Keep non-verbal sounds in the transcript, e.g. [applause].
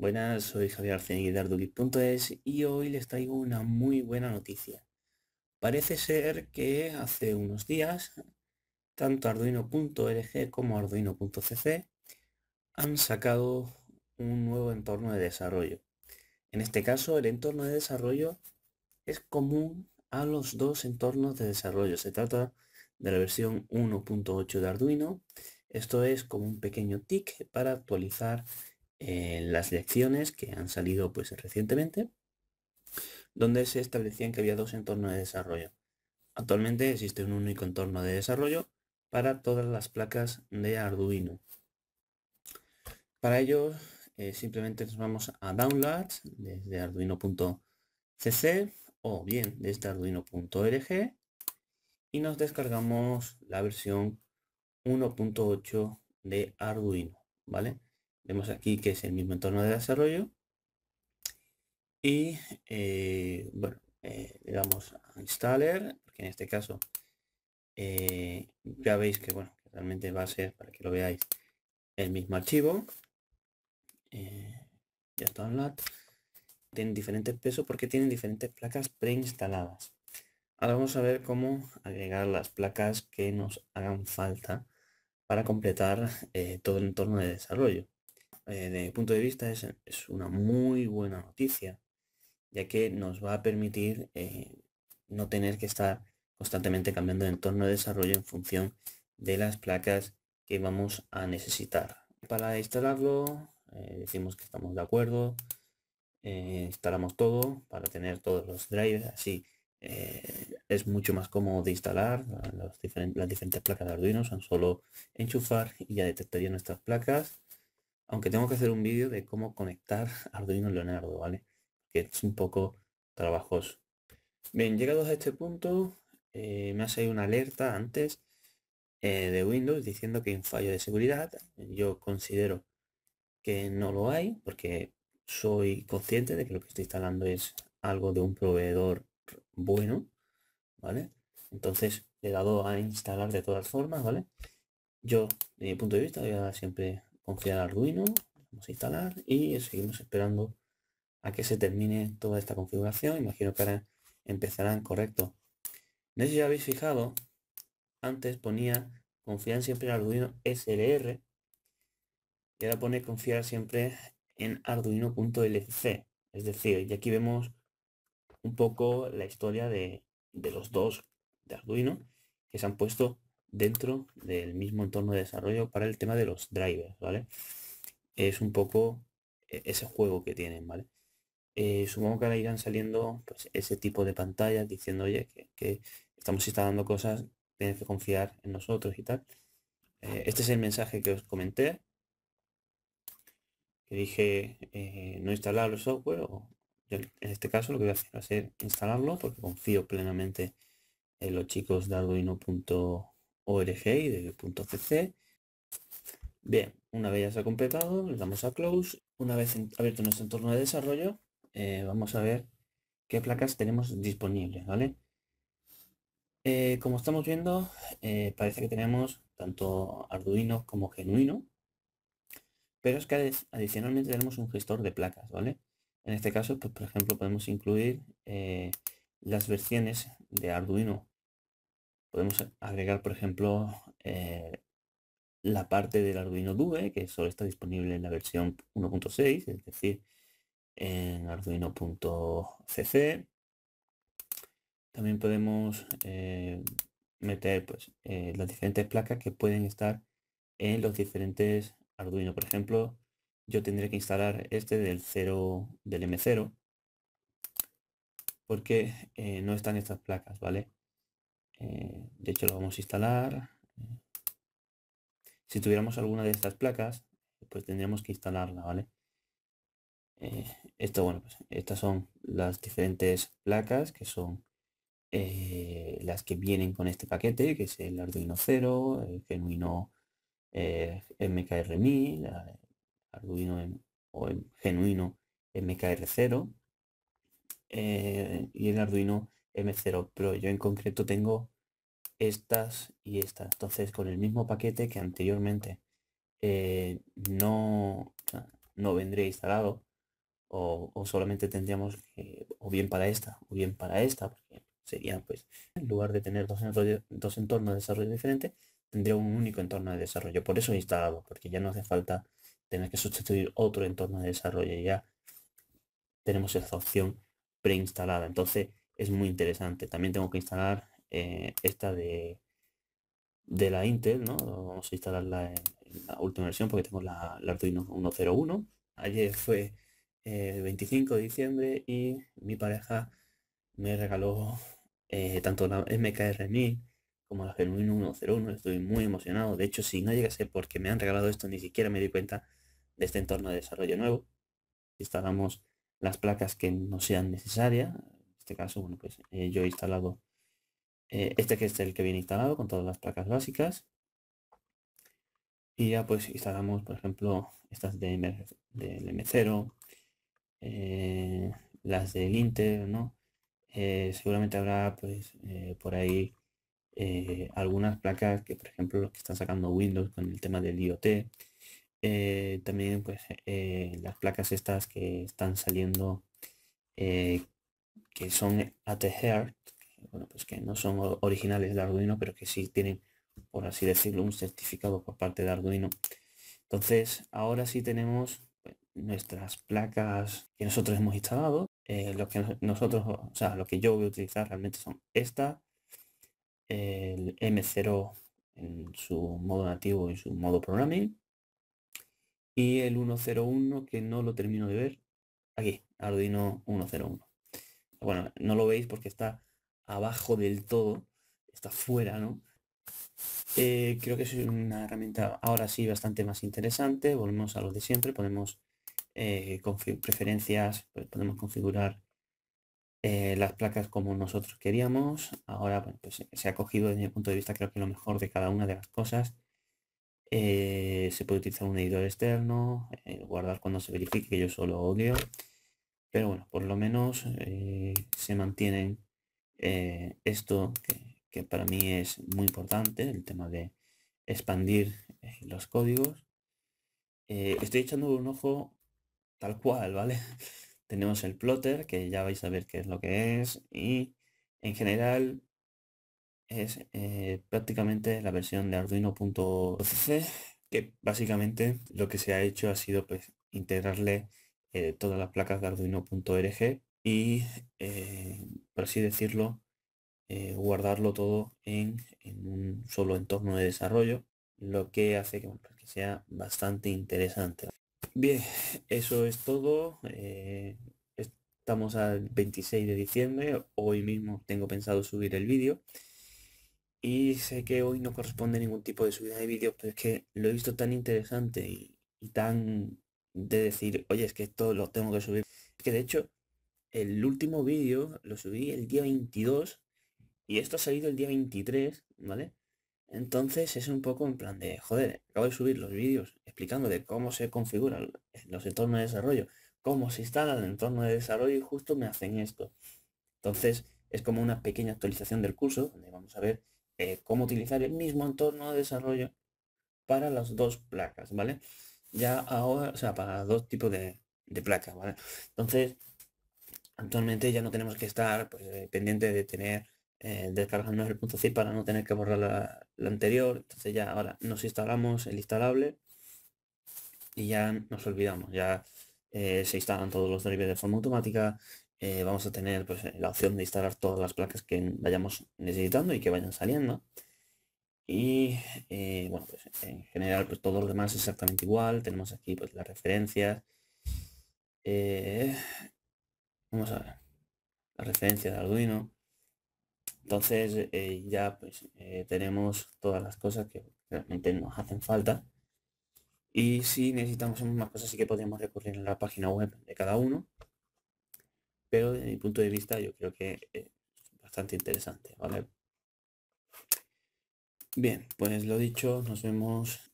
Buenas, soy Javier de Arduino.es y hoy les traigo una muy buena noticia. Parece ser que hace unos días, tanto Arduino.org como Arduino.cc han sacado un nuevo entorno de desarrollo. En este caso, el entorno de desarrollo es común a los dos entornos de desarrollo. Se trata de la versión 1.8 de Arduino. Esto es como un pequeño tick para actualizar eh, las lecciones que han salido pues recientemente, donde se establecían que había dos entornos de desarrollo. Actualmente existe un único entorno de desarrollo para todas las placas de Arduino. Para ello, eh, simplemente nos vamos a Downloads desde arduino.cc o bien desde arduino.org e y nos descargamos la versión 1.8 de Arduino, ¿vale? Vemos aquí que es el mismo entorno de desarrollo. Y eh, bueno, eh, le damos a installer, porque en este caso eh, ya veis que bueno, realmente va a ser para que lo veáis el mismo archivo. ya está LAT. Tienen diferentes pesos porque tienen diferentes placas preinstaladas. Ahora vamos a ver cómo agregar las placas que nos hagan falta para completar todo el entorno de desarrollo. Eh, de mi punto de vista, es, una muy buena noticia, ya que nos va a permitir eh, no tener que estar constantemente cambiando el entorno de desarrollo en función de las placas que vamos a necesitar. Para instalarlo, eh, decimos que estamos de acuerdo, instalamos todo para tener todos los drivers, así es mucho más cómodo de instalar, las diferentes placas de Arduino son solo enchufar y ya detectaría nuestras placas aunque tengo que hacer un vídeo de cómo conectar Arduino [laughs] Leonardo, ¿vale? Que es un poco trabajoso. Bien, llegados a este punto, eh, me ha salido una alerta antes eh, de Windows diciendo que hay un fallo de seguridad. Yo considero que no lo hay porque soy consciente de que lo que estoy instalando es algo de un proveedor bueno, ¿vale? Entonces le he dado a instalar de todas formas, ¿vale? Yo, de mi punto de vista, voy a siempre en Arduino, vamos a instalar y seguimos esperando a que se termine toda esta configuración. Imagino que ahora empezarán correcto. No sé si habéis fijado, antes ponía confiar siempre en Arduino SLR y ahora pone confiar siempre en arduino.lc. Es decir, y aquí vemos un poco la historia de, de los dos de Arduino que se han puesto dentro del mismo entorno de desarrollo para el tema de los drivers, ¿vale? Es un poco eh, ese juego que tienen, ¿vale? Eh, supongo que ahora irán saliendo pues, ese tipo de pantallas diciendo, oye, que, estamos instalando cosas, tienes que confiar en nosotros y tal. Eh, este es el mensaje que os comenté, que dije, no instalar el software, o en este caso lo que voy a hacer va instalarlo porque confío plenamente en los chicos de punto org y de .cc. Bien, una vez ya se ha completado, le damos a close. Una vez abierto nuestro entorno de desarrollo, eh, vamos a ver qué placas tenemos disponibles, ¿vale? Eh, como estamos viendo, eh, parece que tenemos tanto Arduino como Genuino, pero es que adicionalmente tenemos un gestor de placas, ¿vale? En este caso, pues por ejemplo, podemos incluir las versiones de Arduino Podemos agregar, por ejemplo, eh, la parte del Arduino DUE, que solo está disponible en la versión 1.6, es decir, en arduino.cc. También podemos eh, meter pues, eh, las diferentes placas que pueden estar en los diferentes Arduino. Por ejemplo, yo tendré que instalar este del 0 del M0 porque no están estas placas, ¿vale? Eh, de hecho, lo vamos a instalar. Si tuviéramos alguna de estas placas, pues tendríamos que instalarla, ¿vale? Eh, esto, bueno, pues, estas son las diferentes placas que son eh, las que vienen con este paquete, que es el Arduino 0, el Genuino MKR1000, Arduino o el Genuino MKR0 y el Arduino M0 pero Yo en concreto tengo estas y estas. Entonces, con el mismo paquete que anteriormente eh, no, no vendría instalado o, solamente tendríamos o bien para esta o bien para esta, porque sería pues, en lugar de tener dos, dos entornos de desarrollo diferentes, tendría un único entorno de desarrollo. Por eso he instalado, porque ya no hace falta tener que sustituir otro entorno de desarrollo. Ya tenemos esa opción preinstalada. Entonces, es muy interesante. También tengo que instalar eh, esta de, de la Intel, ¿no? Vamos a instalarla en, la última versión porque tengo la, Arduino 101. Ayer fue el eh, 25 de diciembre y mi pareja me regaló eh, tanto la MKR1000 como la Genuino 101. Estoy muy emocionado. De hecho, si no ser porque me han regalado esto, ni siquiera me di cuenta de este entorno de desarrollo nuevo. Instalamos las placas que no sean necesarias, este caso, bueno, pues eh, yo he instalado eh, este que es el que viene instalado con todas las placas básicas. Y ya pues instalamos, por ejemplo, estas de M del M0, eh, las del Inter ¿no? seguramente habrá pues por ahí algunas placas que, por ejemplo, los que están sacando Windows con el tema del IoT. también pues las placas estas que están saliendo que son at bueno, pues que no son originales de Arduino, pero que sí tienen, por así decirlo, un certificado por parte de Arduino. Entonces, ahora sí tenemos pues, nuestras placas que nosotros hemos instalado. Eh, lo que nosotros, o sea, lo que yo voy a utilizar realmente son esta, el M0 en su modo nativo y su modo programming, y el 101 que no lo termino de ver, aquí, Arduino 101 bueno, no lo veis porque está abajo del todo, está fuera, ¿no? Eh, creo que es una herramienta ahora sí bastante más interesante. Volvemos a lo de siempre, podemos eh, preferencias, pues podemos configurar eh, las placas como nosotros queríamos. Ahora pues se ha cogido desde mi punto de vista creo que lo mejor de cada una de las cosas. se puede utilizar un editor externo, guardar cuando se verifique, que yo solo odio. Pero bueno, por lo menos eh, se mantienen eh, esto que, para mí es muy importante, el tema de expandir eh, los códigos. estoy echando un ojo tal cual, ¿vale? [laughs] Tenemos el plotter, que ya vais a ver qué es lo que es, y en general es prácticamente la versión de Arduino.c, que básicamente lo que se ha hecho ha sido pues integrarle eh, todas las placas de arduino.org e y, eh, por así decirlo, eh, guardarlo todo en, un solo entorno de desarrollo, lo que hace que, sea bastante interesante. Bien, eso es todo. estamos al 26 de diciembre. Hoy mismo tengo pensado subir el vídeo. Y sé que hoy no corresponde ningún tipo de subida de vídeo, pero es que lo he visto tan interesante y tan de decir, oye, es que esto lo tengo que subir. que de hecho, el último vídeo lo subí el día 22 y esto ha salido el día 23, ¿vale? Entonces es un poco en plan de, joder, acabo de subir los vídeos explicando de cómo se configuran los entornos de desarrollo, cómo se instala el entorno de desarrollo y justo me hacen esto. Entonces es como una pequeña actualización del curso, donde vamos a ver eh, cómo utilizar el mismo entorno de desarrollo para las dos placas, ¿vale? ya ahora, o sea, para dos tipos de, de placas, ¿vale? Entonces, actualmente ya no tenemos que estar pues, eh, pendiente de tener, eh, descargando el punto zip para no tener que borrar la, anterior, entonces ya ahora nos instalamos el instalable y ya nos olvidamos, ya eh, se instalan todos los drivers de forma automática, vamos a tener pues, la opción de instalar todas las placas que vayamos necesitando y que vayan saliendo. Y eh, bueno, pues, en general pues todo lo demás es exactamente igual. Tenemos aquí pues las referencias. Eh, vamos a ver. la referencia de Arduino. Entonces eh, ya pues tenemos todas las cosas que realmente nos hacen falta. Y si necesitamos más cosas sí que podríamos recurrir a la página web de cada uno. Pero desde mi punto de vista yo creo que es bastante interesante, ¿vale? Bien, pues lo dicho, nos vemos